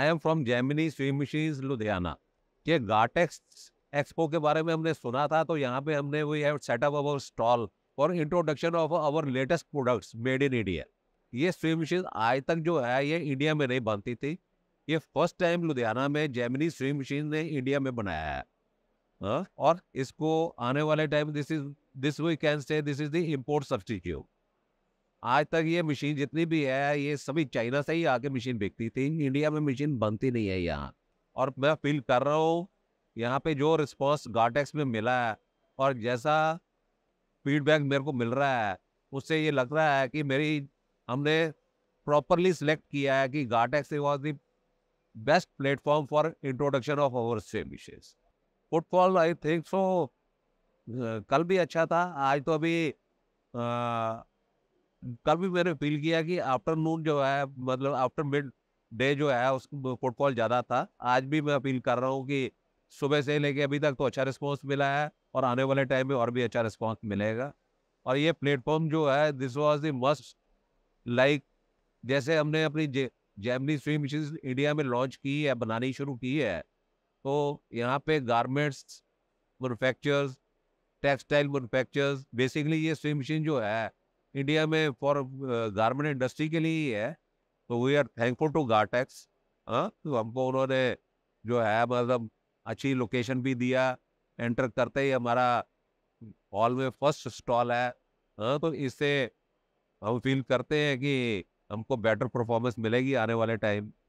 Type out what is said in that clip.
I am from Gemini machine Ludhiana ये Gartex expo के बारे में हमने सुना था तो यहाँ पे हमने we have setup our stall और introduction of our latest products made in India ये स्विंग मशीन आज तक जो है ये इंडिया में नहीं बनती थी ये फर्स्ट टाइम लुधियाना में जैमिनी स्विंग मशीन ने इंडिया में बनाया है हाँ, और इसको आने वाले time this is this we can say this is the import substitute आज तक ये मशीन जितनी भी है ये सभी चाइना से ही आके मशीन बिकती थी इंडिया में मशीन बनती नहीं है यहाँ और मैं फील कर रहा हूँ यहाँ पे जो रिस्पॉन्स गार्टेक्स में मिला है और जैसा फीडबैक मेरे को मिल रहा है उससे ये लग रहा है कि मेरी हमने प्रॉपरली सिलेक्ट किया है कि Gartex was the best platform for introduction of our services football I think so कल भी अच्छा था आज तो अभी आ, कल भी मैंने फील किया कि आफ्टरनून जो है मतलब आफ्टर मिड डे जो है उस फुटफॉल ज़्यादा था आज भी मैं अपील कर रहा हूँ कि सुबह से लेके अभी तक तो अच्छा रिस्पॉन्स मिला है और आने वाले टाइम में और भी अच्छा रिस्पॉन्स मिलेगा और ये प्लेटफॉर्म जो है this was the must like जैसे हमने अपनी जे, जैमनी स्विम मशीन इंडिया में लॉन्च की है बनानी शुरू की है तो यहाँ पे garments manufacturers textile manufacturers basically ये स्विम मशीन जो है इंडिया में फॉर गारमेंट इंडस्ट्री के लिए ही है तो we are thankful to Gartex हाँ तो हमको उन्होंने जो है मतलब अच्छी लोकेशन भी दिया एंटर करते ही हमारा हॉल में फर्स्ट स्टॉल है हाँ तो इससे हम फील करते हैं कि हमको बेटर परफॉर्मेंस मिलेगी आने वाले टाइम